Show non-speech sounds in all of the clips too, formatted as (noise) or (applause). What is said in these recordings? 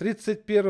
31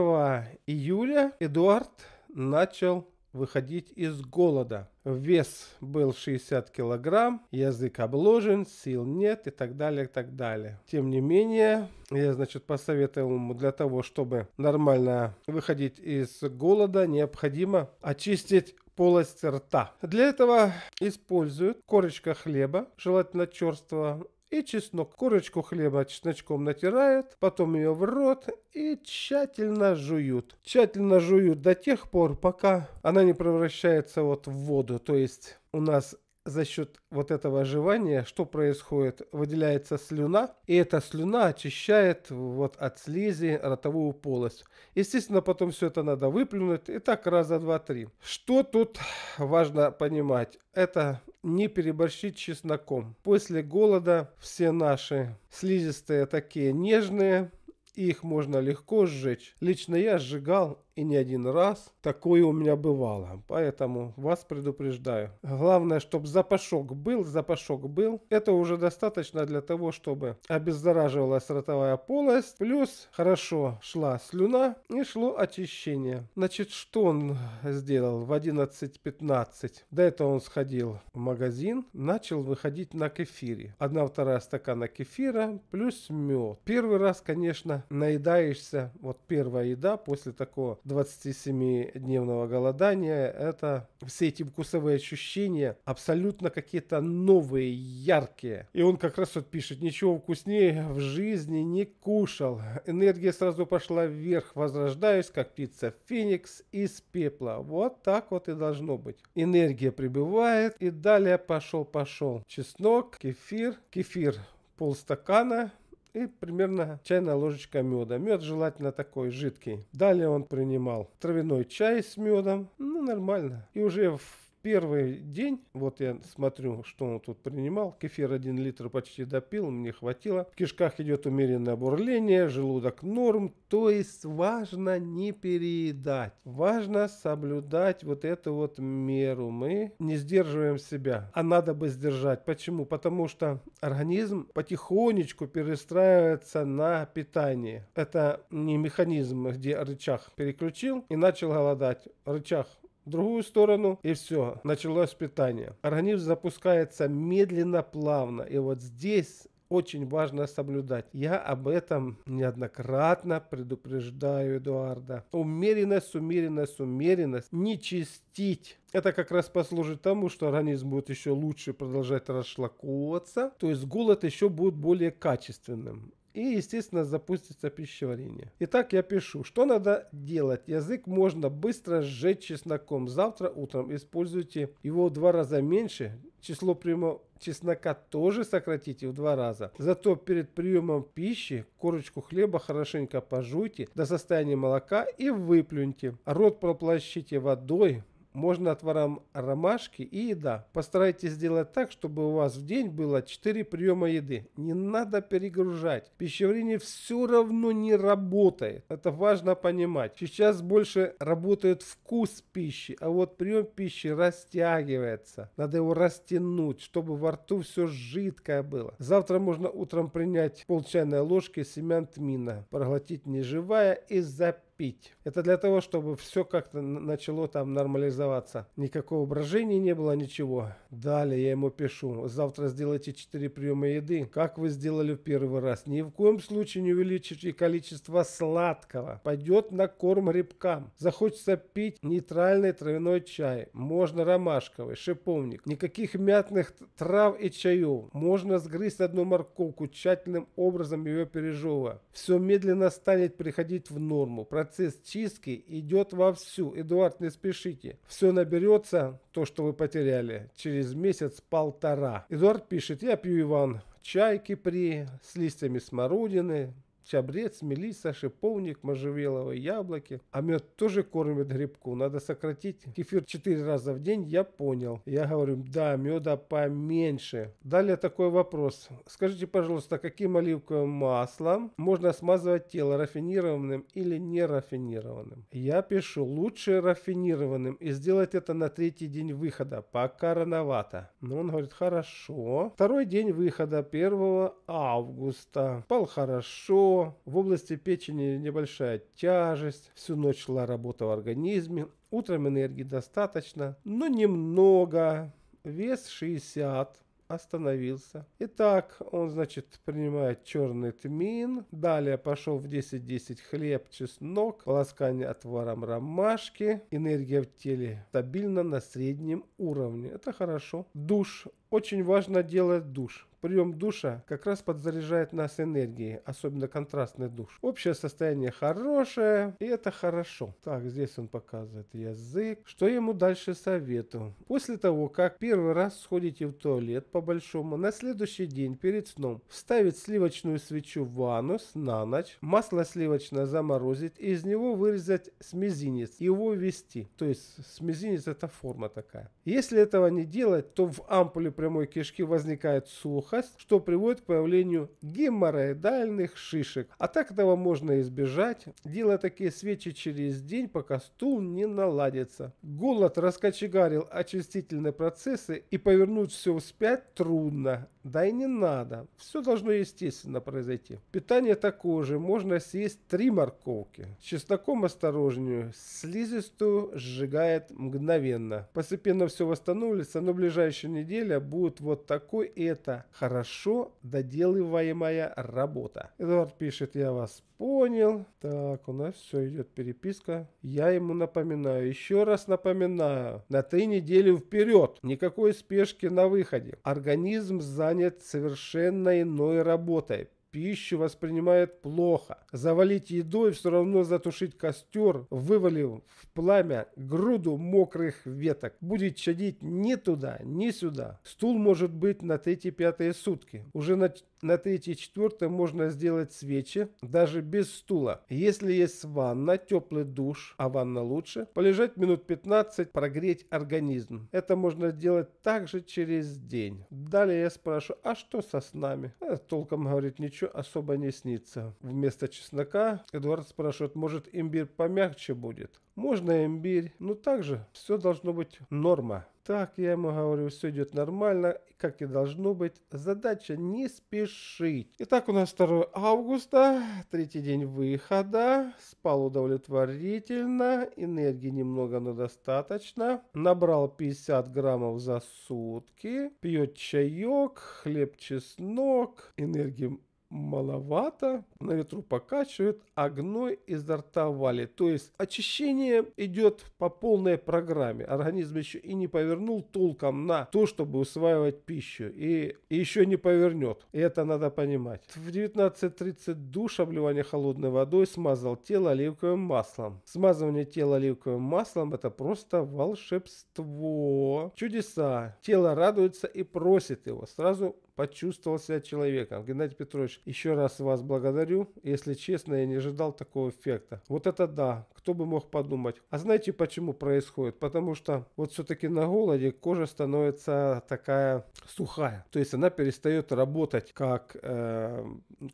июля Эдуард начал выходить из голода. Вес был 60 килограмм, язык обложен, сил нет и так далее, и так далее. Тем не менее, я, значит, посоветовал ему для того, чтобы нормально выходить из голода, необходимо очистить полость рта. Для этого используют корочка хлеба, желательно черствого, и чеснок. Корочку хлеба чесночком натирают, потом ее в рот и тщательно жуют. Тщательно жуют до тех пор, пока она не превращается вот в воду. То есть у нас за счет вот этого оживания, что происходит? Выделяется слюна, и эта слюна очищает вот от слизи ротовую полость. Естественно, потом все это надо выплюнуть, и так раза два-три. Что тут важно понимать? Это не переборщить чесноком. После голода все наши слизистые такие нежные, их можно легко сжечь. Лично я сжигал и не один раз такое у меня бывало. Поэтому вас предупреждаю. Главное, чтобы запашок был, запашок был. Это уже достаточно для того, чтобы обеззараживалась ротовая полость. Плюс хорошо шла слюна и шло очищение. Значит, что он сделал в 11.15? До этого он сходил в магазин, начал выходить на кефире. Одна вторая стакана кефира плюс мед. Первый раз, конечно, наедаешься. Вот первая еда после такого 27-дневного голодания. Это все эти вкусовые ощущения абсолютно какие-то новые, яркие. И он как раз вот пишет, ничего вкуснее в жизни не кушал. Энергия сразу пошла вверх, возрождаюсь, как птица Феникс из пепла. Вот так вот и должно быть. Энергия прибывает, и далее пошел-пошел. Чеснок, кефир, кефир полстакана, и примерно чайная ложечка меда. Мед желательно такой жидкий. Далее он принимал травяной чай с медом. Ну, нормально. И уже в Первый день, вот я смотрю, что он тут принимал, кефир 1 литр почти допил, мне хватило. В кишках идет умеренное бурление, желудок норм, то есть важно не переедать, важно соблюдать вот эту вот меру. Мы не сдерживаем себя, а надо бы сдержать. Почему? Потому что организм потихонечку перестраивается на питание. Это не механизм, где рычаг переключил и начал голодать. Рычаг другую сторону, и все, началось питание. Организм запускается медленно, плавно, и вот здесь очень важно соблюдать. Я об этом неоднократно предупреждаю Эдуарда. Умеренность, умеренность, умеренность. Не чистить. Это как раз послужит тому, что организм будет еще лучше продолжать расшлаковаться, то есть голод еще будет более качественным и, естественно, запустится пищеварение. Итак, я пишу, что надо делать. Язык можно быстро сжечь чесноком. Завтра утром используйте его в два раза меньше. Число прямого чеснока тоже сократите в два раза. Зато перед приемом пищи корочку хлеба хорошенько пожуйте до состояния молока и выплюньте. Рот проплащите водой, можно отваром ромашки и еда. Постарайтесь сделать так, чтобы у вас в день было 4 приема еды. Не надо перегружать. Пищеварение все равно не работает. Это важно понимать. Сейчас больше работает вкус пищи, а вот прием пищи растягивается. Надо его растянуть, чтобы во рту все жидкое было. Завтра можно утром принять пол чайной ложки семян тмина, проглотить не живая и запить пить. Это для того, чтобы все как-то начало там нормализоваться. Никакого брожения не было, ничего. Далее я ему пишу, завтра сделайте 4 приема еды, как вы сделали в первый раз. Ни в коем случае не увеличите количество сладкого. Пойдет на корм рыбкам. Захочется пить нейтральный травяной чай. Можно ромашковый, шиповник. Никаких мятных трав и чаев. Можно сгрызть одну морковку, тщательным образом ее пережевывая. Все медленно станет приходить в норму. Против процесс чистки идет вовсю. Эдуард, не спешите. Все наберется, то, что вы потеряли, через месяц-полтора. Эдуард пишет, я пью, Иван, чай кипри с листьями смородины, чабрец, мелиса, шиповник, можжевеловые яблоки. А мед тоже кормит грибку, надо сократить кефир 4 раза в день, я понял. Я говорю, да, меда поменьше. Далее такой вопрос. Скажите, пожалуйста, каким оливковым маслом можно смазывать тело, рафинированным или нерафинированным? Я пишу, лучше рафинированным и сделать это на третий день выхода, пока рановато. Но ну, он говорит, хорошо. Второй день выхода, 1 августа. Пал хорошо, в области печени небольшая тяжесть, всю ночь шла работа в организме, утром энергии достаточно, но немного, вес 60, остановился. Итак, он, значит, принимает черный тмин. Далее пошел в 10-10 хлеб, чеснок, полоскание отваром ромашки. Энергия в теле стабильно на среднем уровне. Это хорошо. Душ. Очень важно делать душ. Прием душа как раз подзаряжает нас энергией, особенно контрастный душ. Общее состояние хорошее, и это хорошо. Так, здесь он показывает язык. Что ему дальше советую? После того, как первый раз сходите в туалет по-большому, на следующий день перед сном вставить сливочную свечу в анус на ночь, масло сливочное заморозить и из него вырезать с мизинец, его ввести. То есть с мизинец это форма такая. Если этого не делать, то в ампуле прямой кишки возникает сухость, хас, что приводит к появлению геморроидальных шишек. А так этого можно избежать, делая такие свечи через день, пока стул не наладится. Голод раскочегарил очистительные процессы и повернуть все вспять трудно. Да и не надо. Все должно естественно произойти. Питание такое же. Можно съесть три морковки. С чесноком осторожнее. Слизистую сжигает мгновенно. Постепенно все восстановится, но ближайшая неделя будет вот такой. И это хорошо доделываемая работа. Эдуард пишет, я вас понял. Так, у нас все идет переписка. Я ему напоминаю. Еще раз напоминаю. На три недели вперед. Никакой спешки на выходе. Организм за занят совершенно иной работой. Пищу воспринимает плохо. Завалить едой, все равно затушить костер, вывалив в пламя груду мокрых веток. Будет чадить ни туда, ни сюда. Стул может быть на третьи-пятые сутки. Уже на на третье и четвертое можно сделать свечи даже без стула. Если есть ванна, теплый душ, а ванна лучше, полежать минут 15, прогреть организм. Это можно делать также через день. Далее я спрашиваю, а что со снами? А, толком говорит, ничего особо не снится. Вместо чеснока Эдуард спрашивает, может имбирь помягче будет? Можно имбирь, но также все должно быть норма так, я ему говорю, все идет нормально, как и должно быть. Задача не спешить. Итак, у нас 2 августа, третий день выхода. Спал удовлетворительно, энергии немного, но достаточно. Набрал 50 граммов за сутки. Пьет чаек, хлеб, чеснок. Энергии маловато, на ветру покачивает, а гной изо рта валит. То есть очищение идет по полной программе. Организм еще и не повернул толком на то, чтобы усваивать пищу. И, и еще не повернет. И это надо понимать. В 19.30 душ, обливание холодной водой, смазал тело оливковым маслом. Смазывание тела оливковым маслом это просто волшебство. Чудеса. Тело радуется и просит его. Сразу почувствовал себя человеком. Геннадий Петрович, еще раз вас благодарю. Если честно, я не ожидал такого эффекта. Вот это да, кто бы мог подумать. А знаете, почему происходит? Потому что вот все-таки на голоде кожа становится такая сухая. То есть она перестает работать как, э,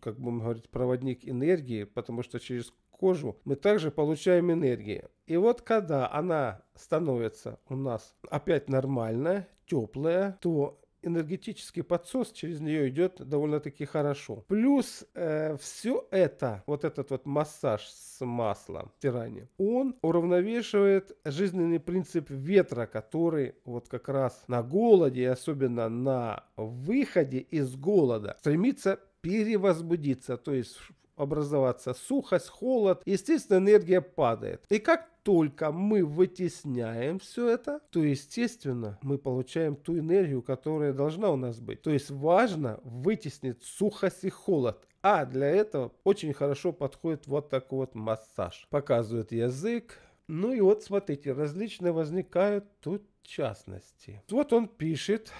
как будем говорить, проводник энергии, потому что через кожу мы также получаем энергию. И вот когда она становится у нас опять нормальная, теплая, то энергетический подсос через нее идет довольно-таки хорошо. Плюс э, все это, вот этот вот массаж с маслом, стирание, он уравновешивает жизненный принцип ветра, который вот как раз на голоде, и особенно на выходе из голода, стремится перевозбудиться, то есть образоваться сухость, холод. Естественно, энергия падает. И как только мы вытесняем все это, то, естественно, мы получаем ту энергию, которая должна у нас быть. То есть важно вытеснить сухость и холод. А для этого очень хорошо подходит вот такой вот массаж. Показывает язык. Ну и вот смотрите, различные возникают тут частности. Вот он пишет,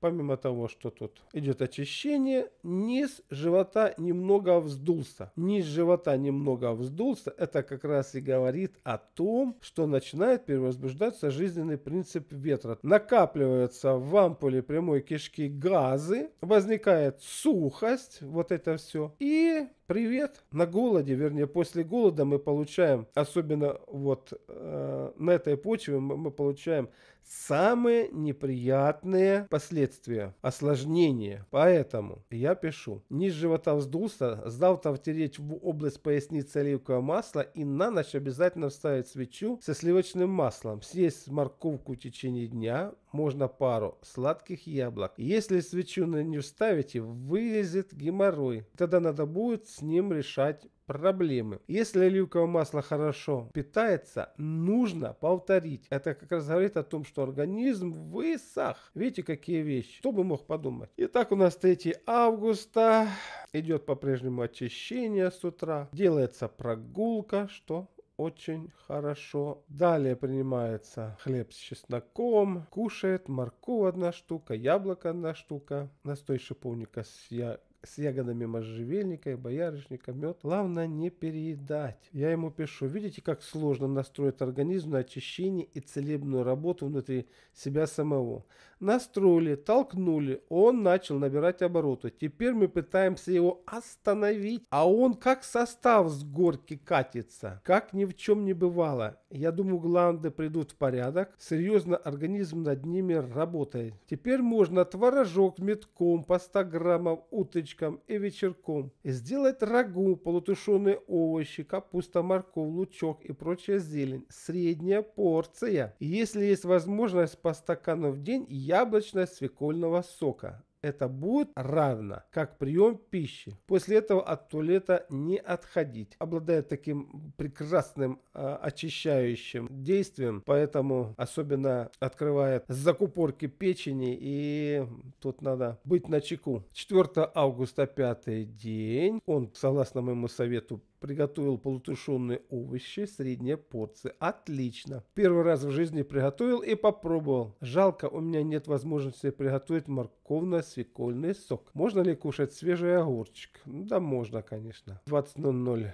помимо того, что тут идет очищение, низ живота немного вздулся. Низ живота немного вздулся, это как раз и говорит о том, что начинает перевозбуждаться жизненный принцип ветра. Накапливаются в ампуле прямой кишки газы, возникает сухость, вот это все. И привет, на голоде, вернее, после голода мы получаем, особенно вот э, на этой почве мы, мы получаем самые неприятные последствия следствие, осложнение. Поэтому я пишу. Низ живота вздулся, завтра втереть в область поясницы оливковое масло и на ночь обязательно вставить свечу со сливочным маслом. Съесть морковку в течение дня, можно пару сладких яблок. Если свечу не вставите, вылезет геморрой. Тогда надо будет с ним решать проблемы. Если оливковое масло хорошо питается, нужно повторить. Это как раз говорит о том, что организм высох. Видите, какие вещи. Кто бы мог подумать. Итак, у нас 3 августа. Идет по-прежнему очищение с утра. Делается прогулка, что очень хорошо. Далее принимается хлеб с чесноком, кушает морковь одна штука, яблоко одна штука, настой шиповника с я с ягодами можжевельника и боярышника, мед. Главное не переедать. Я ему пишу, видите, как сложно настроить организм на очищение и целебную работу внутри себя самого. Настроили, толкнули, он начал набирать обороты. Теперь мы пытаемся его остановить, а он как состав с горки катится. Как ни в чем не бывало. Я думаю, гланды придут в порядок. Серьезно, организм над ними работает. Теперь можно творожок метком по 100 граммов уточки утречком и вечерком, сделать рагу, полутушеные овощи, капуста, морковь, лучок и прочая зелень. Средняя порция. Если есть возможность по стакану в день яблочно-свекольного сока. Это будет равно, как прием пищи. После этого от туалета не отходить. Обладает таким прекрасным э, очищающим действием, поэтому особенно открывает закупорки печени и тут надо быть на чеку. 4 августа, пятый день. Он, согласно моему совету, Приготовил полутушеные овощи, средняя порция. Отлично. Первый раз в жизни приготовил и попробовал. Жалко, у меня нет возможности приготовить морковно-свекольный сок. Можно ли кушать свежий огурчик? Да можно, конечно. 20.00.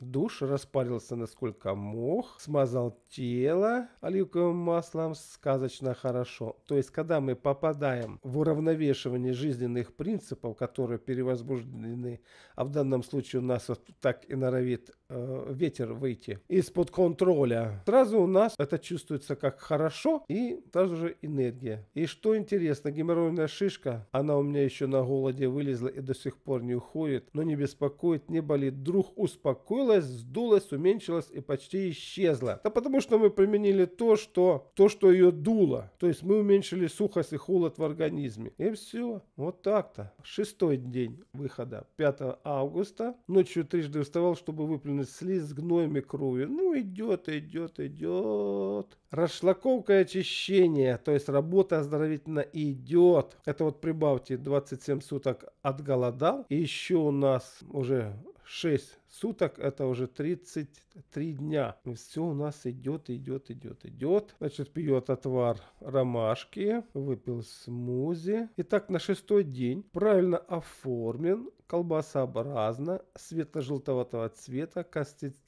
Душ распарился насколько мог, смазал тело оливковым маслом сказочно хорошо. То есть, когда мы попадаем в уравновешивание жизненных принципов, которые перевозбуждены, а в данном случае у нас вот так и норовит э, ветер выйти из-под контроля. Сразу у нас это чувствуется как хорошо и сразу же энергия. И что интересно, геморройная шишка, она у меня еще на голоде вылезла и до сих пор не уходит, но не беспокоит, не болит. друг успокоилась, сдулась, уменьшилась и почти исчезла. Да потому что мы применили то, что, то, что ее дуло. То есть мы уменьшили сухость и холод в организме. И все. Вот так-то. Шестой день выхода. 5 августа. Ночью трижды вставал, чтобы выплюнуть из слиз с гнойми крови. Ну, идет, идет, идет. Расшлаковка и очищение, то есть работа оздоровительная идет. Это вот прибавьте 27 суток отголодал. И еще у нас уже 6 суток это уже 33 дня. И все у нас идет, идет, идет, идет. Значит, пьет отвар ромашки, выпил смузи. Итак на шестой день правильно оформлен, колбасообразно, светло-желтоватого цвета,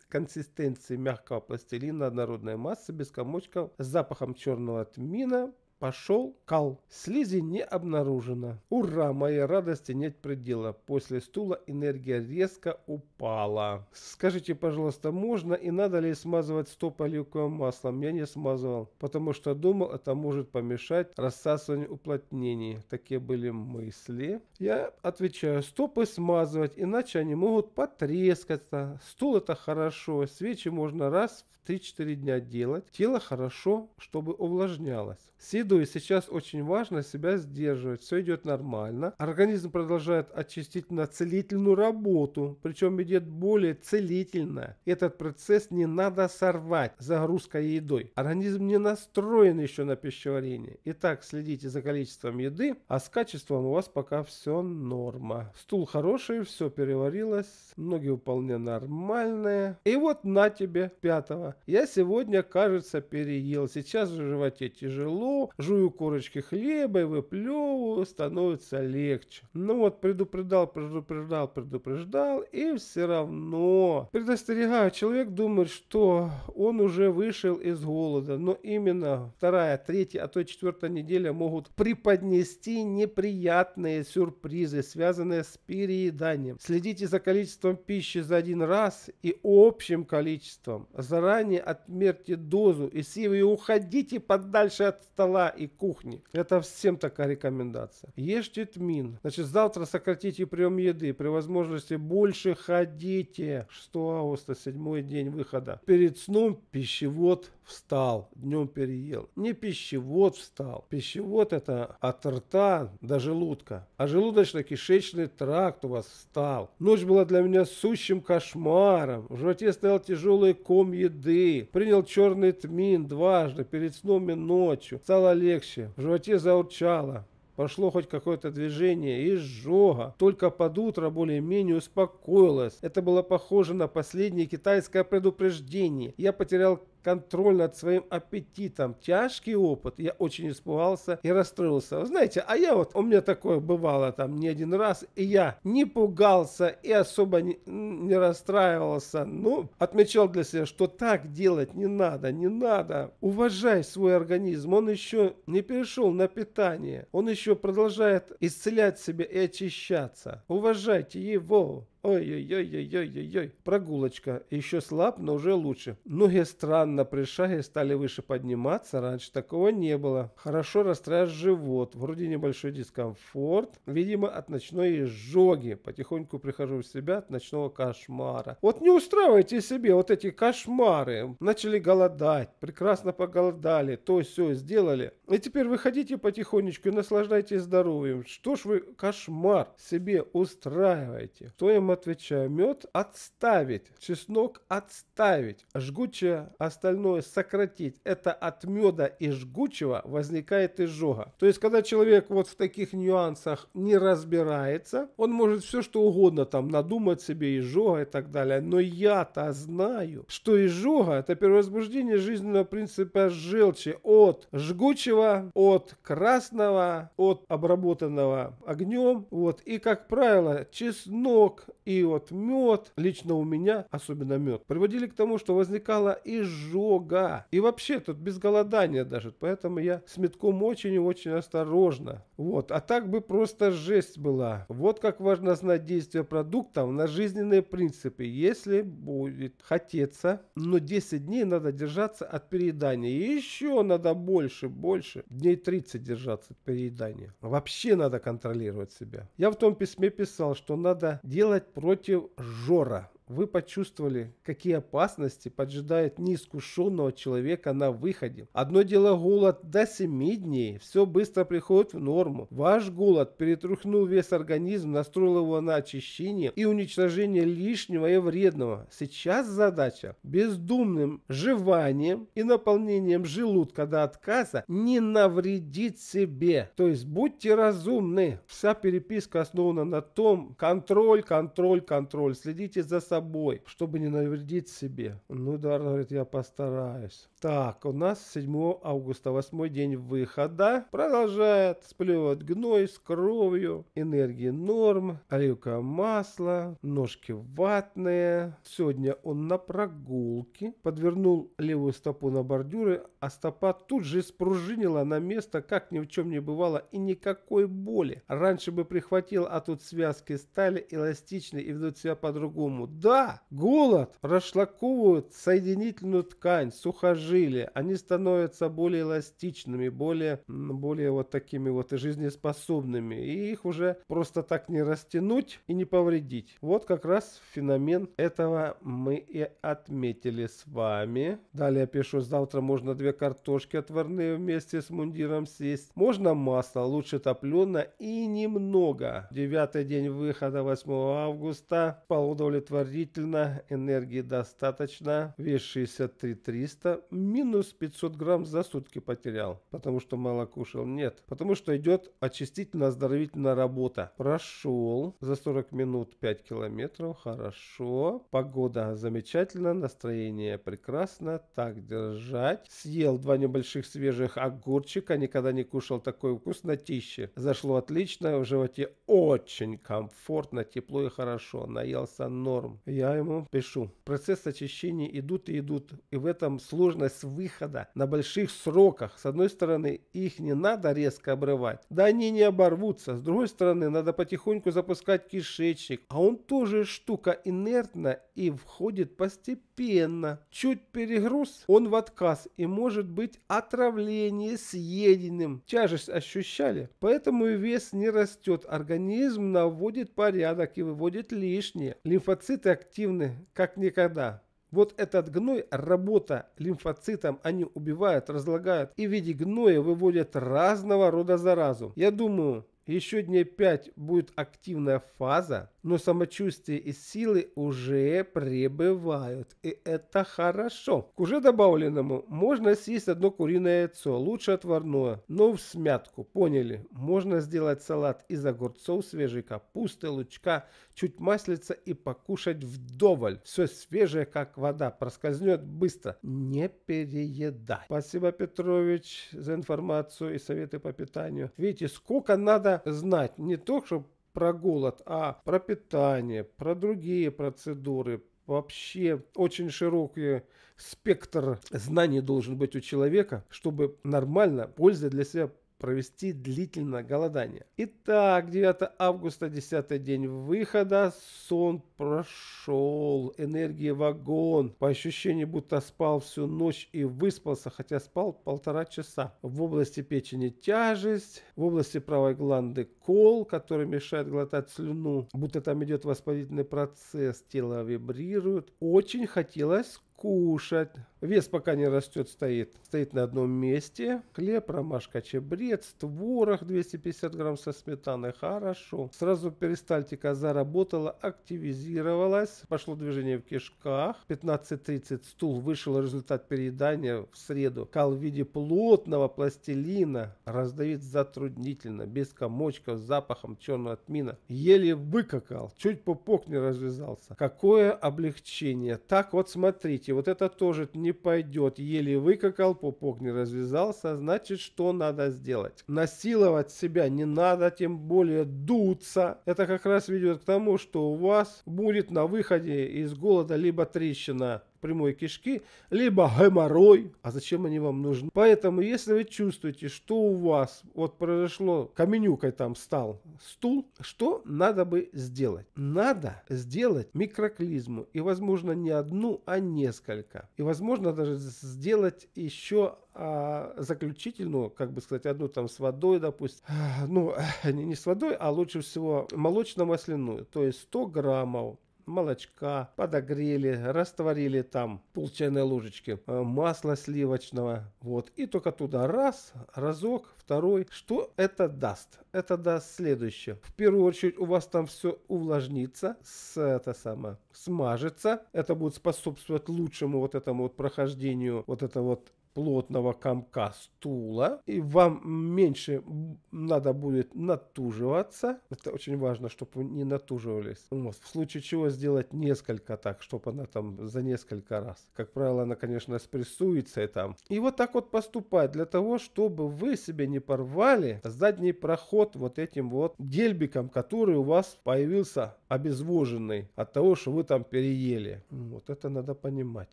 консистенции мягкого пластилина однородной массы без комочков с запахом черного тмина, Пошел кал. Слизи не обнаружено. Ура, моей радости нет предела. После стула энергия резко упала. Скажите, пожалуйста, можно и надо ли смазывать стопы оливковым маслом? Я не смазывал, потому что думал, это может помешать рассасыванию уплотнений. Такие были мысли. Я отвечаю, стопы смазывать, иначе они могут потрескаться. Стул это хорошо, свечи можно раз в 3-4 дня делать. Тело хорошо, чтобы увлажнялось. Съеду еду, и сейчас очень важно себя сдерживать. Все идет нормально. Организм продолжает очистительно-целительную работу, причем идет более целительная. Этот процесс не надо сорвать загрузкой едой. Организм не настроен еще на пищеварение. Итак, следите за количеством еды, а с качеством у вас пока все норма. Стул хороший, все переварилось, ноги вполне нормальные. И вот на тебе пятого. Я сегодня, кажется, переел. Сейчас в животе тяжело, Жую корочки хлеба и выплевываю, становится легче. Ну вот предупреждал, предупреждал, предупреждал, и все равно. Предостерегаю, человек думает, что он уже вышел из голода, но именно вторая, третья, а то и четвертая неделя могут преподнести неприятные сюрпризы, связанные с перееданием. Следите за количеством пищи за один раз и общим количеством. Заранее отмерьте дозу и сивы и уходите подальше от стола и кухни. Это всем такая рекомендация. Ешьте тмин. Значит, завтра сократите прием еды. При возможности больше ходите. 6 августа, седьмой день выхода. Перед сном пищевод встал, днем переел. Не пищевод встал. Пищевод это от рта до желудка. А желудочно-кишечный тракт у вас встал. Ночь была для меня сущим кошмаром. В животе стоял тяжелый ком еды. Принял черный тмин дважды перед сном и ночью. Стало стало легче, в животе заурчало, Пошло хоть какое-то движение, и жога. Только под утро более-менее успокоилось. Это было похоже на последнее китайское предупреждение. Я потерял контроль над своим аппетитом. Тяжкий опыт. Я очень испугался и расстроился. Вы знаете, а я вот, у меня такое бывало там не один раз, и я не пугался и особо не, не расстраивался. Ну, отмечал для себя, что так делать не надо, не надо. Уважай свой организм. Он еще не перешел на питание. Он еще продолжает исцелять себя и очищаться. Уважайте его. Ой-ой-ой-ой-ой-ой-ой. Прогулочка. Еще слаб, но уже лучше. Ноги странно при шаге стали выше подниматься. Раньше такого не было. Хорошо растряс живот. Вроде небольшой дискомфорт. Видимо, от ночной изжоги. Потихоньку прихожу в себя от ночного кошмара. Вот не устраивайте себе вот эти кошмары. Начали голодать. Прекрасно поголодали. То все сделали. И теперь выходите потихонечку и наслаждайтесь здоровьем. Что ж вы кошмар себе устраиваете? Кто им отвечаю, мед отставить, чеснок отставить, жгучее остальное сократить. Это от меда и жгучего возникает изжога. То есть, когда человек вот в таких нюансах не разбирается, он может все что угодно там надумать себе, изжога и так далее. Но я-то знаю, что изжога это перевозбуждение жизненного принципа желчи от жгучего, от красного, от обработанного огнем. Вот. И, как правило, чеснок, и вот мед, лично у меня, особенно мед, приводили к тому, что возникала изжога. И вообще тут без голодания даже. Поэтому я с медком очень и очень осторожно. Вот. А так бы просто жесть была. Вот как важно знать действие продуктов на жизненные принципы, если будет хотеться. Но 10 дней надо держаться от переедания. И еще надо больше, больше. Дней 30 держаться от переедания. Вообще надо контролировать себя. Я в том письме писал, что надо делать против Жора вы почувствовали, какие опасности поджидают неискушенного человека на выходе. Одно дело голод до 7 дней, все быстро приходит в норму. Ваш голод перетрухнул весь организм, настроил его на очищение и уничтожение лишнего и вредного. Сейчас задача бездумным жеванием и наполнением желудка до отказа не навредить себе. То есть будьте разумны. Вся переписка основана на том, контроль, контроль, контроль. Следите за собой собой, чтобы не навредить себе. Ну, Даррен говорит, я постараюсь. Так, у нас 7 августа, 8 день выхода. Продолжает сплевывать гной с кровью. Энергии норм, оливковое масло, ножки ватные. Сегодня он на прогулке. Подвернул левую стопу на бордюры, а стопа тут же спружинила на место, как ни в чем не бывало, и никакой боли. Раньше бы прихватил, а тут связки стали эластичны и ведут себя по-другому. Да! Голода, голод расшлаковывают соединительную ткань, сухожилия. Они становятся более эластичными, более, более вот такими вот и жизнеспособными. И их уже просто так не растянуть и не повредить. Вот как раз феномен этого мы и отметили с вами. Далее пишу, завтра можно две картошки отварные вместе с мундиром съесть. Можно масло, лучше топленое и немного. Девятый день выхода 8 августа. По удовлетворению Действительно, энергии достаточно. Вес 63300. Минус 500 грамм за сутки потерял. Потому что мало кушал. Нет. Потому что идет очистительно-оздоровительная работа. Прошел за 40 минут 5 километров. Хорошо. Погода замечательная, Настроение прекрасно. Так держать. Съел два небольших свежих огурчика. Никогда не кушал такой вкуснотищи. Зашло отлично. В животе очень комфортно, тепло и хорошо. Наелся норм я ему пишу. Процесс очищения идут и идут. И в этом сложность выхода на больших сроках. С одной стороны, их не надо резко обрывать. Да они не оборвутся. С другой стороны, надо потихоньку запускать кишечник. А он тоже штука инертна и входит постепенно постепенно. Чуть перегруз, он в отказ и может быть отравление съеденным. Тяжесть ощущали? Поэтому вес не растет. Организм наводит порядок и выводит лишнее. Лимфоциты активны, как никогда. Вот этот гной, работа лимфоцитам, они убивают, разлагают и в виде гноя выводят разного рода заразу. Я думаю, еще дней пять будет активная фаза, но самочувствие и силы уже пребывают, и это хорошо. К уже добавленному можно съесть одно куриное яйцо, лучше отварное, но в смятку, поняли? Можно сделать салат из огурцов, свежей капусты, лучка, чуть маслица и покушать вдоволь. Все свежее, как вода, проскользнет быстро. Не переедай. Спасибо, Петрович, за информацию и советы по питанию. Видите, сколько надо надо знать не только что про голод, а про питание, про другие процедуры, вообще очень широкий спектр знаний должен быть у человека, чтобы нормально пользы для себя провести длительное голодание. Итак, 9 августа, 10 день выхода, сон прошел, энергии вагон, по ощущению будто спал всю ночь и выспался, хотя спал полтора часа. В области печени тяжесть, в области правой гланды кол, который мешает глотать слюну, будто там идет воспалительный процесс, тело вибрирует. Очень хотелось кушать. Вес пока не растет, стоит. Стоит на одном месте. Хлеб, ромашка, чебрец, творог 250 грамм со сметаной. Хорошо. Сразу перистальтика заработала, активизировалась. Пошло движение в кишках. 15.30 стул вышел результат переедания в среду. Кал в виде плотного пластилина. Раздавить затруднительно, без комочков, с запахом черного тмина. Еле выкакал, чуть пупок не развязался. Какое облегчение. Так вот смотрите, Девочки, вот это тоже не пойдет. Еле выкакал, пупок не развязался. Значит, что надо сделать? Насиловать себя не надо, тем более дуться. Это как раз ведет к тому, что у вас будет на выходе из голода либо трещина прямой кишки, либо геморрой. А зачем они вам нужны? Поэтому, если вы чувствуете, что у вас вот произошло, каменюкой там стал стул, что надо бы сделать? Надо сделать микроклизму. И, возможно, не одну, а несколько. И, возможно, даже сделать еще а, заключительную, как бы сказать, одну там с водой, допустим. Ну, э, не, с водой, а лучше всего молочно-масляную. То есть 100 граммов молочка, подогрели, растворили там пол чайной ложечки э, масла сливочного. Вот. И только туда раз, разок, второй. Что это даст? Это даст следующее. В первую очередь у вас там все увлажнится, с, это самое, смажется. Это будет способствовать лучшему вот этому вот прохождению вот этого вот плотного комка стула, и вам меньше надо будет натуживаться. Это очень важно, чтобы вы не натуживались. Вот. Ну, в случае чего сделать несколько так, чтобы она там за несколько раз. Как правило, она, конечно, спрессуется и там. И вот так вот поступать для того, чтобы вы себе не порвали задний проход вот этим вот гельбиком, который у вас появился обезвоженный от того, что вы там переели. Ну, вот это надо понимать.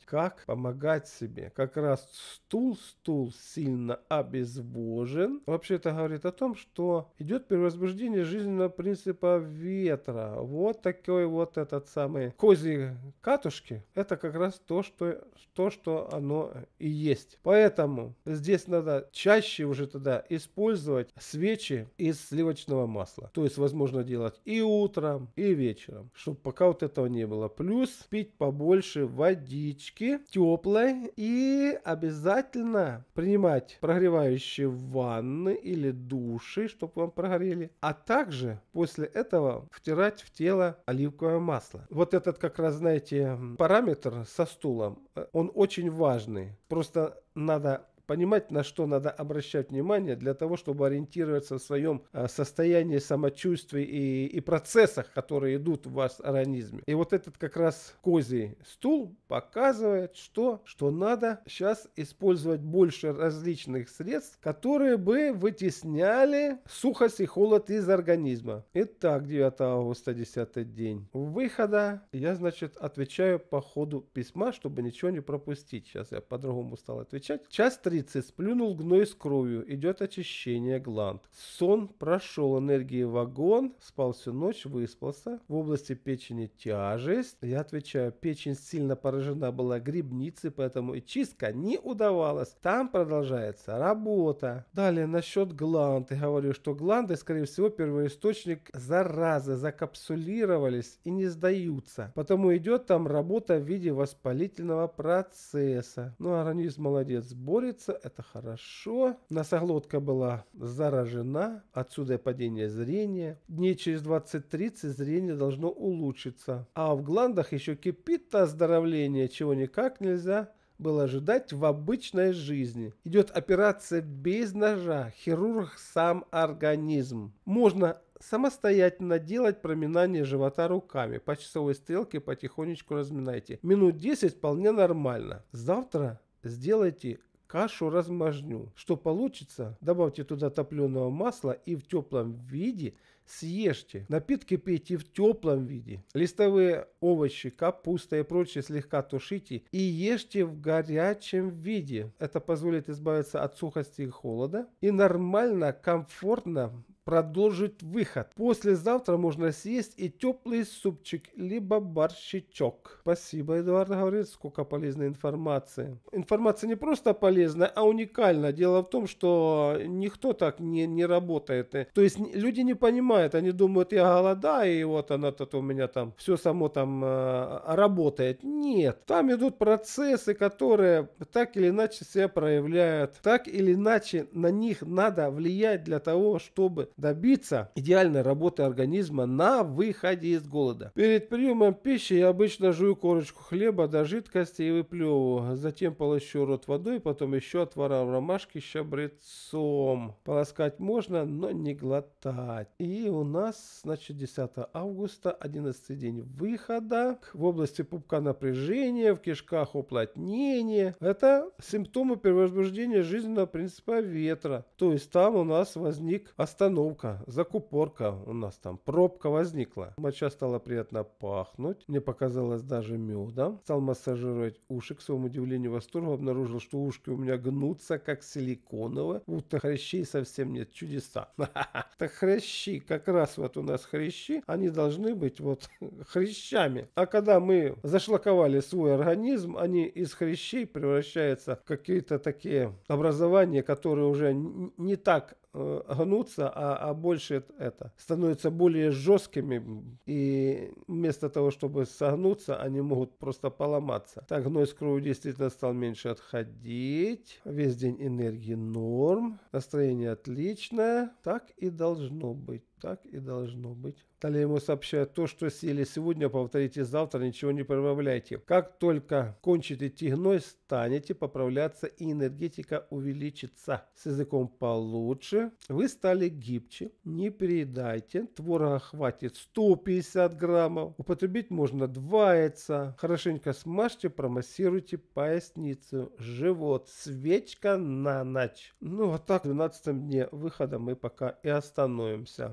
Как помогать себе. Как раз стул. Стул сильно обезвожен. Вообще это говорит о том, что идет переразбуждение жизненного принципа ветра. Вот такой вот этот самый козий катушки. Это как раз то, что, то, что оно и есть. Поэтому здесь надо чаще уже тогда использовать свечи из сливочного масла. То есть возможно делать и утром, и вечером, чтобы пока вот этого не было. Плюс пить побольше водички теплой и обязательно обязательно принимать прогревающие ванны или души, чтобы вам прогорели, а также после этого втирать в тело оливковое масло. Вот этот как раз, знаете, параметр со стулом, э, он очень важный. Просто надо понимать, на что надо обращать внимание для того, чтобы ориентироваться в своем э, состоянии, самочувствии и, и процессах, которые идут в вас организме. И вот этот как раз козий стул показывает, что, что надо сейчас использовать больше различных средств, которые бы вытесняли сухость и холод из организма. Итак, 9 августа, 10 день выхода. Я, значит, отвечаю по ходу письма, чтобы ничего не пропустить. Сейчас я по-другому стал отвечать. Час 30 Лисицы сплюнул гной с кровью, идет очищение гланд. Сон прошел, энергии вагон, спал всю ночь, выспался. В области печени тяжесть. Я отвечаю, печень сильно поражена была грибницей, поэтому и чистка не удавалась. Там продолжается работа. Далее насчет гланд. Я говорю, что гланды, скорее всего, первоисточник заразы, закапсулировались и не сдаются. Потому идет там работа в виде воспалительного процесса. Ну, организм молодец, борется сердца, это хорошо. Носоглотка была заражена, отсюда падение зрения. Дней через 20-30 зрение должно улучшиться. А в гландах еще кипит-то оздоровление, чего никак нельзя было ожидать в обычной жизни. Идет операция без ножа, хирург сам организм. Можно самостоятельно делать проминание живота руками. По часовой стрелке потихонечку разминайте. Минут 10 вполне нормально. Завтра сделайте кашу размажню. Что получится, добавьте туда топленого масла и в теплом виде съешьте. Напитки пейте в теплом виде. Листовые овощи, капуста и прочее слегка тушите и ешьте в горячем виде. Это позволит избавиться от сухости и холода и нормально, комфортно продолжить выход. Послезавтра можно съесть и теплый супчик, либо борщичок. Спасибо, Эдуард говорит, сколько полезной информации. Информация не просто полезная, а уникальна. Дело в том, что никто так не, не работает. То есть люди не понимают, они думают, я голодаю, и вот она тут у меня там все само там э, работает. Нет, там идут процессы, которые так или иначе себя проявляют. Так или иначе на них надо влиять для того, чтобы добиться идеальной работы организма на выходе из голода. Перед приемом пищи я обычно жую корочку хлеба до жидкости и выплевываю. Затем полощу рот водой, потом еще отваром ромашки щабрецом. Полоскать можно, но не глотать. И у нас, значит, 10 августа, 11 день выхода. В области пупка напряжение, в кишках уплотнение. Это симптомы перевозбуждения жизненного принципа ветра. То есть там у нас возник остановка Задумка, закупорка у нас там, пробка возникла. Моча стала приятно пахнуть, мне показалось даже медом. Стал массажировать уши, к своему удивлению восторгу обнаружил, что ушки у меня гнутся, как силиконовые, будто хрящей совсем нет, чудеса. (laughs) Так хрящи, как раз вот у нас хрящи, они должны быть вот (laughs) хрящами. А когда мы зашлаковали свой организм, они из хрящей превращаются в какие-то такие образования, которые уже не так Э, гнутся, а, а больше это становятся более жесткими и вместо того, чтобы согнуться, они могут просто поломаться. Так гной с кровью действительно стал меньше отходить. Весь день энергии норм, настроение отличное. Так и должно быть. Так и должно быть. Далее ему сообщают, то, что съели сегодня, повторите завтра, ничего не прибавляйте. Как только кончите идти станете поправляться и энергетика увеличится. С языком получше, вы стали гибче. Не передайте, творога хватит 150 граммов. Употребить можно два яйца. Хорошенько смажьте, промассируйте поясницу, живот, свечка на ночь. Ну а так в 12 дне выхода мы пока и остановимся.